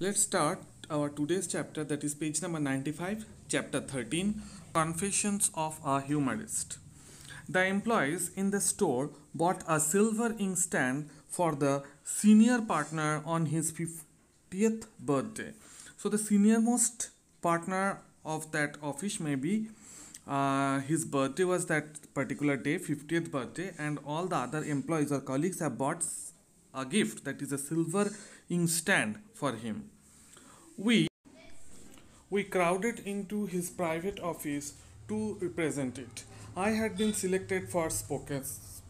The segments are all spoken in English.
Let's start our today's chapter that is page number 95, chapter 13, Confessions of a Humorist. The employees in the store bought a silver inkstand for the senior partner on his 50th birthday. So the seniormost partner of that office maybe, uh, his birthday was that particular day 50th birthday and all the other employees or colleagues have bought a gift that is a silver inkstand for him. We, we crowded into his private office to represent it. I had been selected for spokes,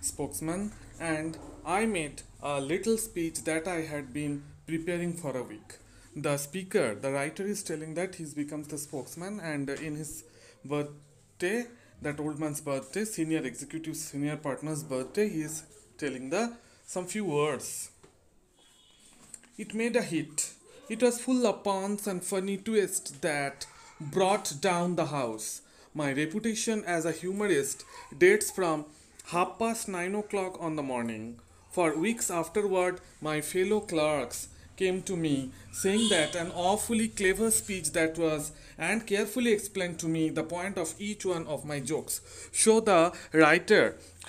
spokesman and I made a little speech that I had been preparing for a week. The speaker, the writer is telling that he becomes the spokesman and in his birthday, that old man's birthday, senior executive, senior partner's birthday, he is telling the some few words. It made a hit. It was full of puns and funny twists that brought down the house. My reputation as a humorist dates from half past nine o'clock on the morning. For weeks afterward, my fellow clerks came to me, saying that an awfully clever speech that was, and carefully explained to me the point of each one of my jokes. So the writer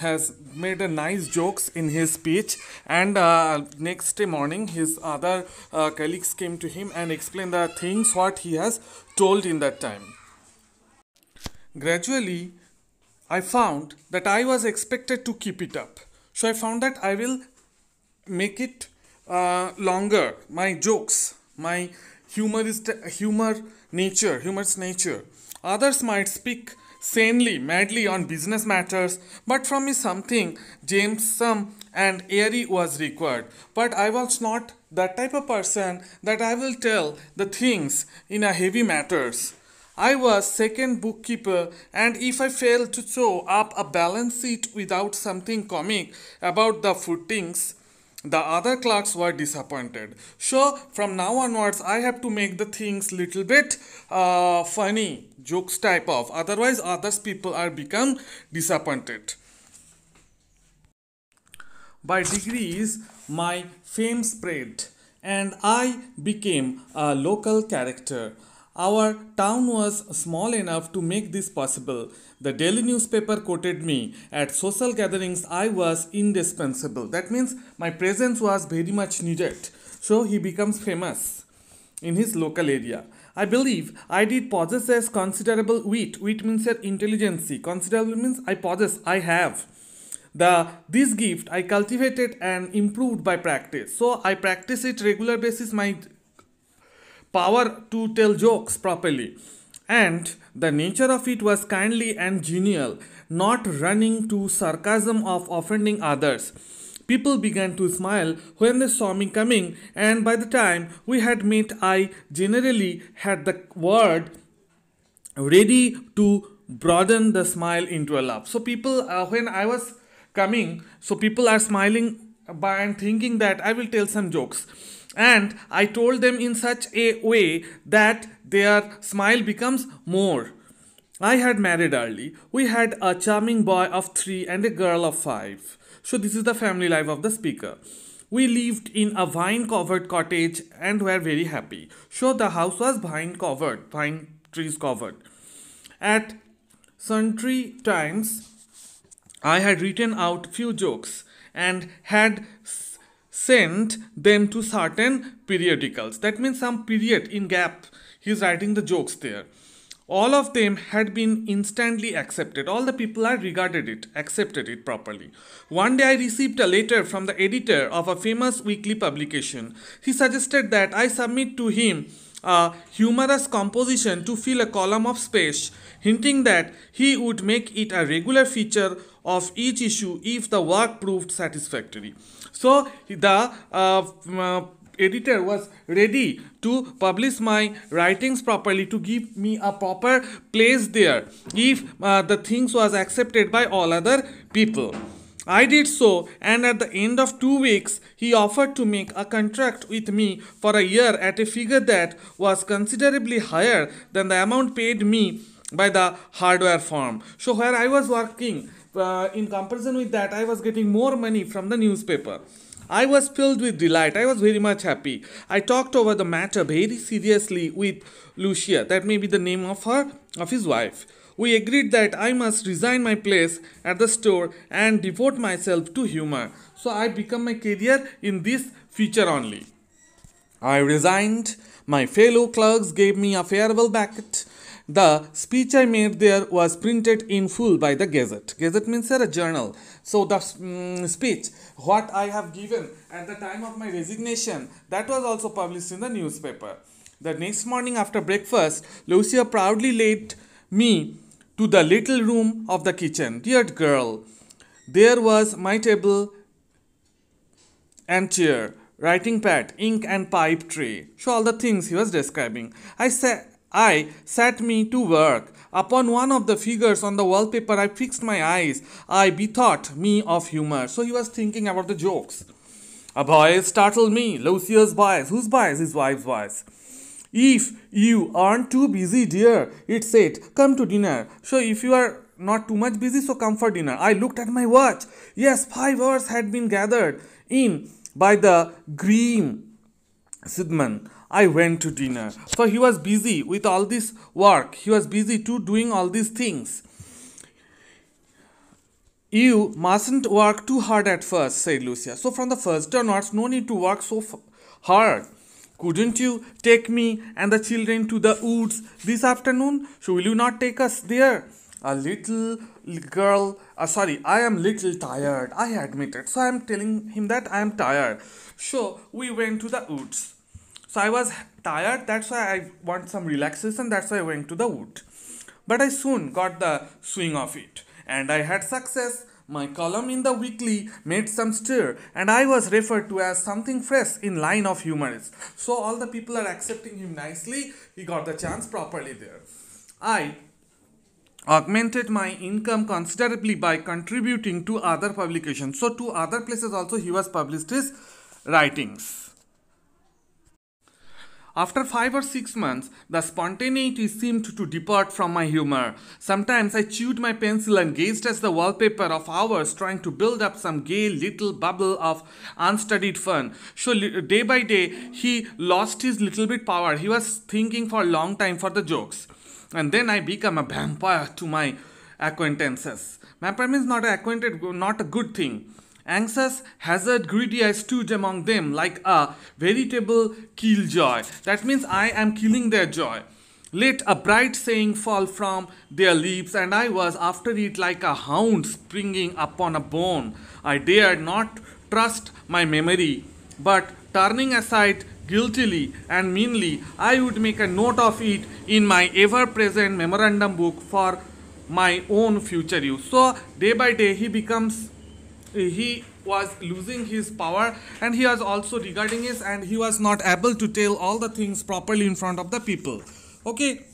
has made a nice jokes in his speech and uh, next day morning his other uh, colleagues came to him and explained the things what he has told in that time gradually i found that i was expected to keep it up so i found that i will make it uh, longer my jokes my humorist humor nature humor's nature others might speak sanely madly on business matters but from me something gamesome and airy was required but i was not that type of person that i will tell the things in a heavy matters I was second bookkeeper, and if I failed to show up a balance sheet without something comic about the footings, the other clerks were disappointed. So from now onwards, I have to make the things little bit uh, funny, jokes type of. Otherwise, others people are become disappointed. By degrees, my fame spread and I became a local character. Our town was small enough to make this possible. The daily newspaper quoted me. At social gatherings, I was indispensable. That means my presence was very much needed. So he becomes famous in his local area. I believe I did possess considerable wit. Wit means your intelligence. Considerable means I possess, I have. The this gift I cultivated and improved by practice. So I practice it regular basis. My power to tell jokes properly. And the nature of it was kindly and genial, not running to sarcasm of offending others. People began to smile when they saw me coming, and by the time we had met, I generally had the word ready to broaden the smile into a laugh. So, people, uh, when I was coming, so people are smiling by and thinking that I will tell some jokes and I told them in such a way that their smile becomes more. I had married early. We had a charming boy of three and a girl of five. So, this is the family life of the speaker. We lived in a vine covered cottage and were very happy. So, the house was vine covered, vine trees covered. At sundry times, I had written out few jokes and had sent them to certain periodicals. That means some period in gap. He's writing the jokes there. All of them had been instantly accepted. All the people had regarded it, accepted it properly. One day I received a letter from the editor of a famous weekly publication. He suggested that I submit to him a humorous composition to fill a column of space, hinting that he would make it a regular feature of each issue if the work proved satisfactory. So the uh, uh, editor was ready to publish my writings properly to give me a proper place there if uh, the things was accepted by all other people. I did so, and at the end of two weeks, he offered to make a contract with me for a year at a figure that was considerably higher than the amount paid me by the hardware firm. So, where I was working, uh, in comparison with that, I was getting more money from the newspaper. I was filled with delight. I was very much happy. I talked over the matter very seriously with Lucia, that may be the name of her, of his wife. We agreed that I must resign my place at the store and devote myself to humor. So I become my career in this feature only. I resigned. My fellow clerks gave me a farewell banquet. The speech I made there was printed in full by the Gazette. Gazette means a journal. So the um, speech, what I have given at the time of my resignation, that was also published in the newspaper. The next morning after breakfast, Lucia proudly laid me to the little room of the kitchen. Dear girl, there was my table and chair, writing pad, ink and pipe tray. So all the things he was describing. I said I sat me to work. Upon one of the figures on the wallpaper, I fixed my eyes. I bethought me of humor. So he was thinking about the jokes. A voice startled me. Lucia's voice. Whose voice? His wife's voice. If you aren't too busy, dear, it said, come to dinner. So if you are not too much busy, so come for dinner. I looked at my watch. Yes, five hours had been gathered in by the green Sidman. I went to dinner. So he was busy with all this work. He was busy too doing all these things. You mustn't work too hard at first, said Lucia. So from the first onwards, no need to work so hard. Couldn't you take me and the children to the woods this afternoon? So will you not take us there? A little girl, uh, sorry, I am little tired. I admit it. So I am telling him that I am tired. So we went to the woods. So I was tired. That's why I want some relaxation. That's why I went to the wood. But I soon got the swing of it, and I had success my column in the weekly made some stir, and I was referred to as something fresh in line of humorists. So all the people are accepting him nicely. He got the chance properly there. I augmented my income considerably by contributing to other publications. So to other places also he was published his writings. After five or six months, the spontaneity seemed to depart from my humor. Sometimes I chewed my pencil and gazed at the wallpaper of hours trying to build up some gay little bubble of unstudied fun. So day by day, he lost his little bit power. He was thinking for a long time for the jokes. And then I become a vampire to my acquaintances. Vampire is not acquainted, not a good thing. Anxious, hazard, greedy, I stooge among them like a veritable killjoy. That means I am killing their joy. Let a bright saying fall from their lips, and I was after it like a hound springing upon a bone. I dared not trust my memory, but turning aside guiltily and meanly, I would make a note of it in my ever present memorandum book for my own future use. So, day by day, he becomes uh, he was losing his power and he was also regarding his and he was not able to tell all the things properly in front of the people okay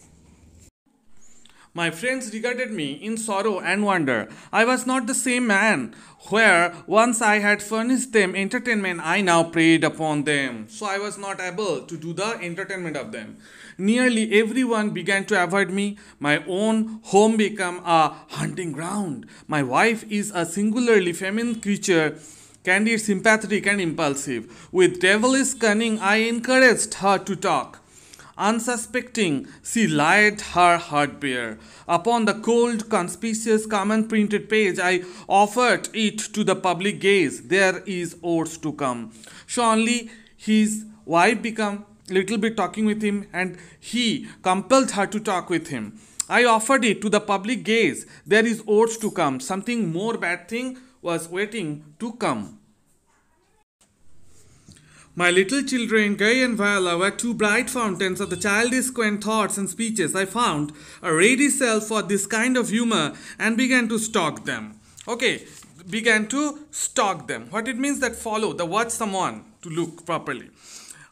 my friends regarded me in sorrow and wonder. I was not the same man, where once I had furnished them entertainment, I now preyed upon them. So I was not able to do the entertainment of them. Nearly everyone began to avoid me. My own home became a hunting ground. My wife is a singularly feminine creature candid, sympathetic, and impulsive. With devilish cunning, I encouraged her to talk. Unsuspecting, she lied her heart bare. Upon the cold, conspicuous, common printed page, I offered it to the public gaze. There is oaths to come. Surely his wife become little bit talking with him and he compelled her to talk with him. I offered it to the public gaze. There is oaths to come. Something more bad thing was waiting to come. My little children, Gay and Viola, were two bright fountains of the childish quaint thoughts and speeches. I found a ready cell for this kind of humor and began to stalk them. Okay, began to stalk them. What it means that follow, the watch someone to look properly.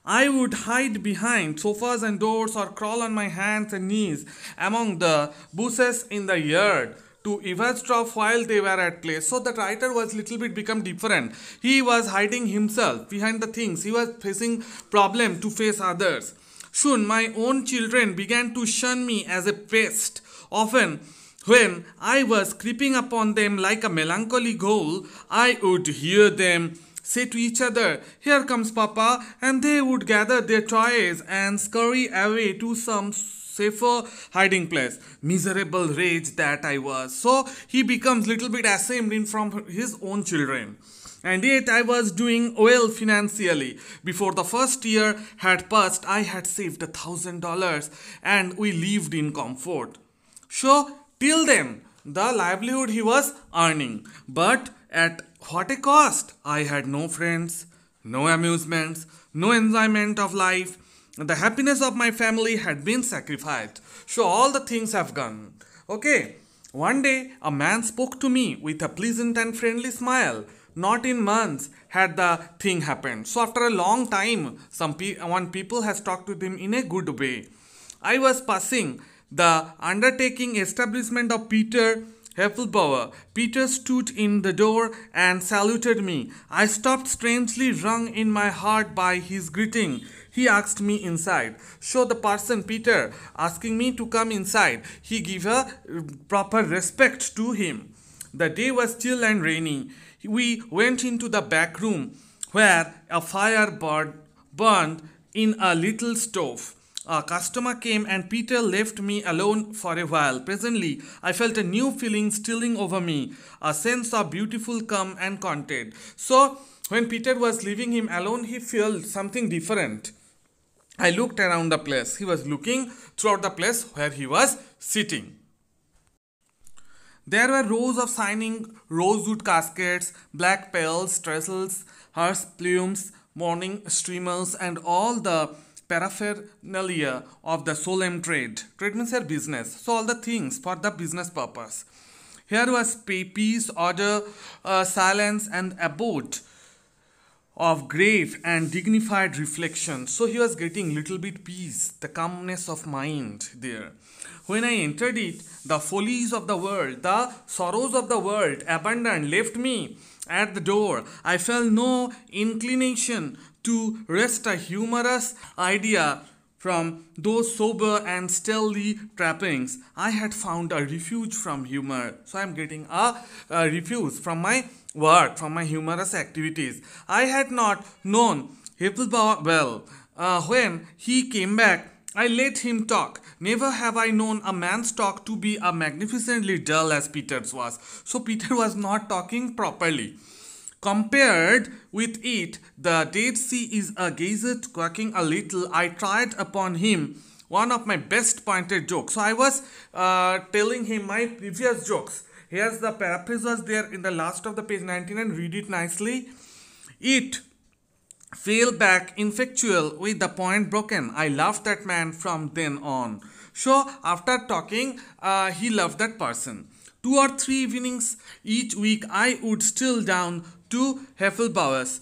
I would hide behind sofas and doors or crawl on my hands and knees among the bushes in the yard to eavesdrop while they were at play. So the writer was little bit become different. He was hiding himself behind the things. He was facing problem to face others. Soon my own children began to shun me as a pest. Often when I was creeping upon them like a melancholy ghoul, I would hear them say to each other, Here comes Papa, and they would gather their toys and scurry away to some safer hiding place. Miserable rage that I was. So he becomes little bit ashamed from his own children. And yet I was doing well financially. Before the first year had passed, I had saved a thousand dollars and we lived in comfort. So till then, the livelihood he was earning. But at what a cost! I had no friends, no amusements, no enjoyment of life. The happiness of my family had been sacrificed. So all the things have gone. Okay. One day, a man spoke to me with a pleasant and friendly smile. Not in months had the thing happened. So after a long time, some pe- one people has talked with him in a good way. I was passing the undertaking establishment of Peter Heffelbauer. Peter stood in the door and saluted me. I stopped strangely wrung in my heart by his greeting. He asked me inside. So the person, Peter, asking me to come inside, he gave a uh, proper respect to him. The day was still and rainy. We went into the back room where a fire burned in a little stove. A customer came and Peter left me alone for a while. Presently, I felt a new feeling stealing over me, a sense of beautiful calm and content. So, when Peter was leaving him alone, he felt something different. I looked around the place. He was looking throughout the place where he was sitting. There were rows of shining rosewood caskets, black pearls, trestles, hearse plumes, morning streamers, and all the paraphernalia of the solemn trade. Trade means their business. So all the things for the business purpose. Here was peace, order, uh, silence and abode of grave and dignified reflection. So he was getting little bit peace, the calmness of mind there. When I entered it, the follies of the world, the sorrows of the world, abandoned, left me at the door. I felt no inclination to wrest a humorous idea from those sober and stately trappings. I had found a refuge from humor. So I am getting a, a refuge from my work, from my humorous activities. I had not known Hippelbaugh well. Uh, when he came back, I let him talk. Never have I known a man's talk to be as magnificently dull as Peter's was. So Peter was not talking properly. Compared with it, the Dead Sea is a gazette quacking a little. I tried upon him one of my best pointed jokes. So I was uh, telling him my previous jokes. Here's the paraphrase was there in the last of the page 99. Read it nicely. It fell back infectual with the point broken. I loved that man from then on. So after talking, uh, he loved that person. Two or three evenings each week, I would still down to Heffelbauer's.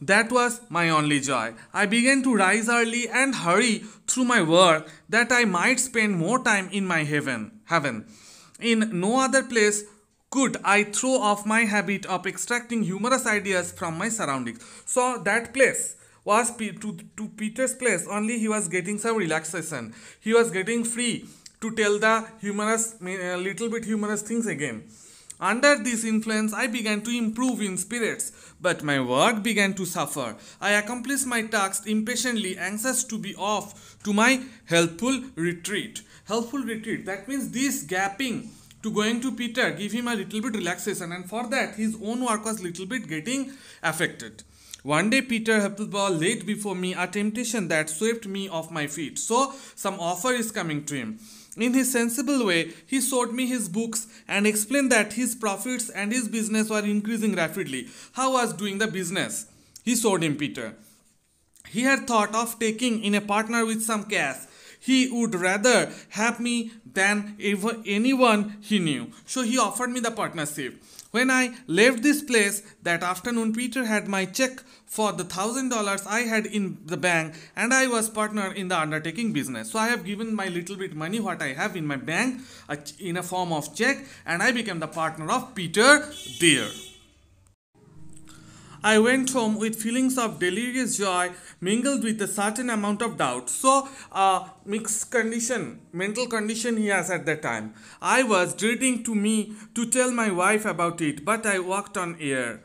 That was my only joy. I began to rise early and hurry through my work that I might spend more time in my heaven. heaven. In no other place could I throw off my habit of extracting humorous ideas from my surroundings. So that place was to, to Peter's place only he was getting some relaxation. He was getting free to tell the humorous, little bit humorous things again. Under this influence, I began to improve in spirits, but my work began to suffer. I accomplished my tasks impatiently, anxious to be off to my helpful retreat. Helpful retreat, that means this gapping to going to Peter give him a little bit relaxation, and for that, his own work was little bit getting affected. One day, Peter Hepzibah laid before me a temptation that swept me off my feet. So, some offer is coming to him. In his sensible way, he showed me his books and explained that his profits and his business were increasing rapidly. How was doing the business? He showed him Peter. He had thought of taking in a partner with some cash. He would rather have me than anyone he knew. So he offered me the partnership. When I left this place that afternoon, Peter had my check for the thousand dollars I had in the bank, and I was partner in the undertaking business. So I have given my little bit money what I have in my bank in a form of check, and I became the partner of Peter dear. I went home with feelings of delirious joy mingled with a certain amount of doubt. So, uh, mixed condition, mental condition he has at that time. I was dreading to me to tell my wife about it, but I walked on air.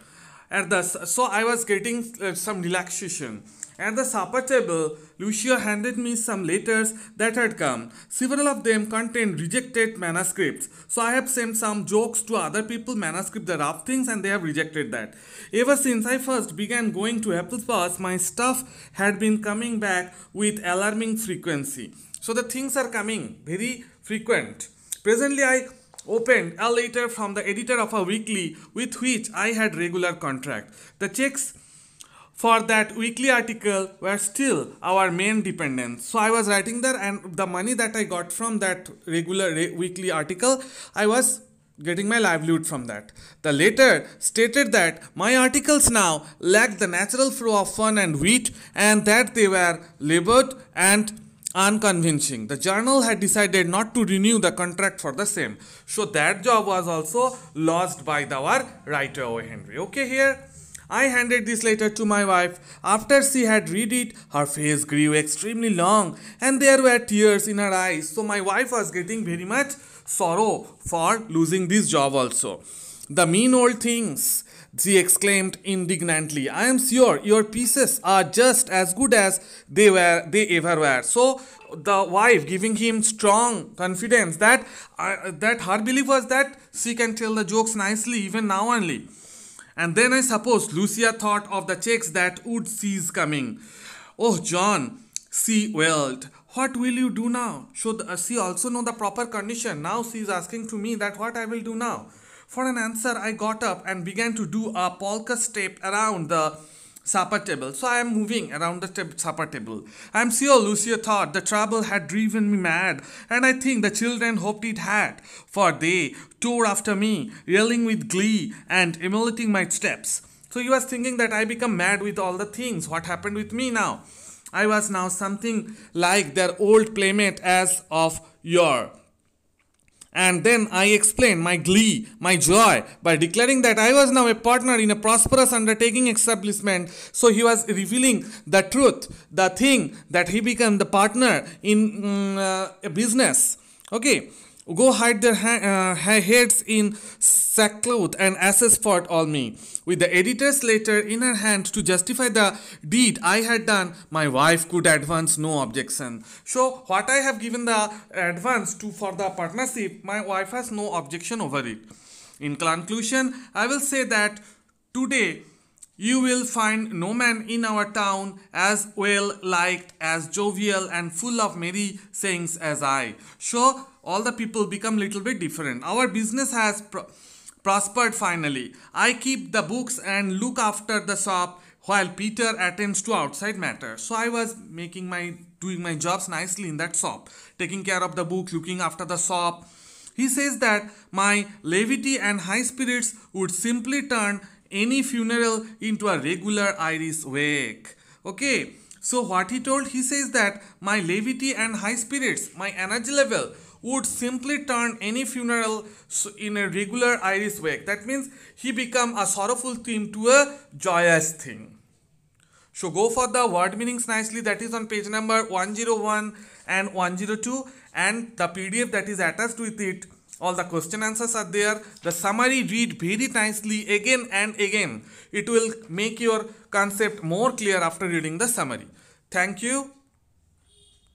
At the so I was getting uh, some relaxation. At the supper table, Lucia handed me some letters that had come. Several of them contained rejected manuscripts. So I have sent some jokes to other people, manuscript the rough things, and they have rejected that. Ever since I first began going to Apple Pass, my stuff had been coming back with alarming frequency. So the things are coming very frequent. Presently, I opened a letter from the editor of a weekly with which I had regular contract. The checks for that weekly article were still our main dependence. So I was writing there, and the money that I got from that regular re- weekly article, I was getting my livelihood from that. The letter stated that my articles now lacked the natural flow of fun and wit, and that they were labored and unconvincing. The journal had decided not to renew the contract for the same. So that job was also lost by the war right away, Henry. Okay, here. I handed this letter to my wife. After she had read it, her face grew extremely long and there were tears in her eyes. So my wife was getting very much sorrow for losing this job also. The mean old things she exclaimed indignantly. I am sure your pieces are just as good as they were they ever were. So the wife giving him strong confidence that uh, that her belief was that she can tell the jokes nicely even now only. And then I suppose Lucia thought of the checks that would cease coming. Oh, John, she wailed. What will you do now? Should uh, she also know the proper condition? Now she is asking to me that what I will do now. For an answer, I got up and began to do a polka step around the supper table. So I am moving around the supper table. I am sure Lucia thought the trouble had driven me mad, and I think the children hoped it had, for they tore after me, yelling with glee and emulating my steps. So he was thinking that I become mad with all the things. What happened with me now? I was now something like their old playmate as of yore. And then I explained my glee, my joy, by declaring that I was now a partner in a prosperous undertaking establishment. So he was revealing the truth, the thing that he became the partner in um, uh, a business. Okay. Go hide their ha- uh, heads in sackcloth and ashes for all me. With the editor's letter in her hand to justify the deed I had done, my wife could advance no objection. So, what I have given the advance to for the partnership, my wife has no objection over it. In conclusion, I will say that today you will find no man in our town as well liked, as jovial, and full of merry sayings as I. So, all the people become little bit different our business has prospered finally i keep the books and look after the shop while peter attends to outside matters so i was making my doing my jobs nicely in that shop taking care of the book looking after the shop he says that my levity and high spirits would simply turn any funeral into a regular irish wake okay so what he told he says that my levity and high spirits my energy level would simply turn any funeral in a regular Irish wake. That means he become a sorrowful theme to a joyous thing. So go for the word meanings nicely. That is on page number 101 and 102 and the PDF that is attached with it. All the question answers are there. The summary read very nicely again and again. It will make your concept more clear after reading the summary. Thank you.